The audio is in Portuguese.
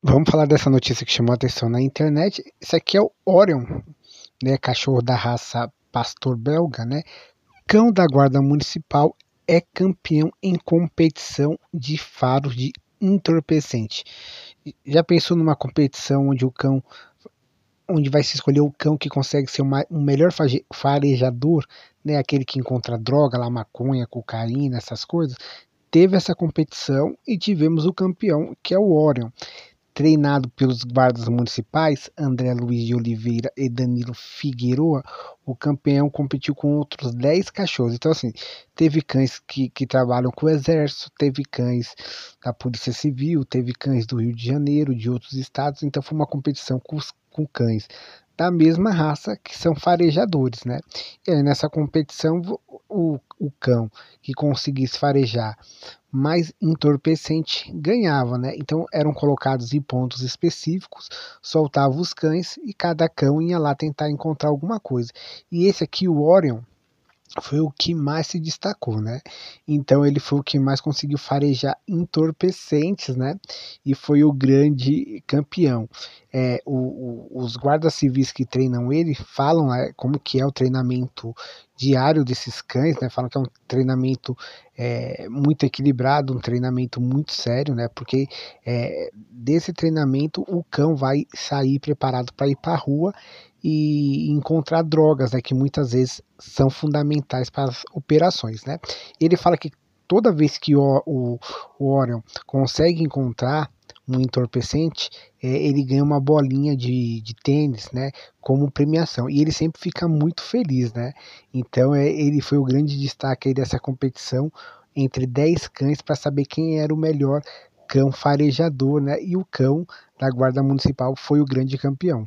Vamos falar dessa notícia que chamou a atenção na internet. Esse aqui é o Orion, né, cachorro da raça pastor belga, né? Cão da guarda municipal é campeão em competição de faros de entorpecente. Já pensou numa competição onde o cão onde vai se escolher o cão que consegue ser uma, um melhor farejador, né, aquele que encontra droga, lá maconha, cocaína, essas coisas? Teve essa competição e tivemos o campeão, que é o Orion. Treinado pelos guardas municipais André Luiz de Oliveira e Danilo Figueroa, o campeão competiu com outros 10 cachorros. Então, assim, teve cães que, que trabalham com o exército, teve cães da Polícia Civil, teve cães do Rio de Janeiro, de outros estados. Então, foi uma competição com, com cães da mesma raça que são farejadores, né? E aí, nessa competição, o, o cão que conseguisse farejar mais entorpecente ganhava, né? Então eram colocados em pontos específicos, soltava os cães e cada cão ia lá tentar encontrar alguma coisa. E esse aqui, o Orion, foi o que mais se destacou, né? Então ele foi o que mais conseguiu farejar entorpecentes, né? E foi o grande campeão. É, o, o, os guardas civis que treinam ele falam é, como que é o treinamento diário desses cães, né? Falam que é um treinamento é, muito equilibrado, um treinamento muito sério, né? Porque é, desse treinamento o cão vai sair preparado para ir para a rua e encontrar drogas, né? Que muitas vezes são fundamentais para as operações, né? Ele fala que toda vez que o, o, o Orion consegue encontrar um entorpecente, é, ele ganha uma bolinha de, de tênis, né? Como premiação. E ele sempre fica muito feliz, né? Então, é, ele foi o grande destaque dessa competição entre 10 cães para saber quem era o melhor cão farejador, né? E o cão da Guarda Municipal foi o grande campeão.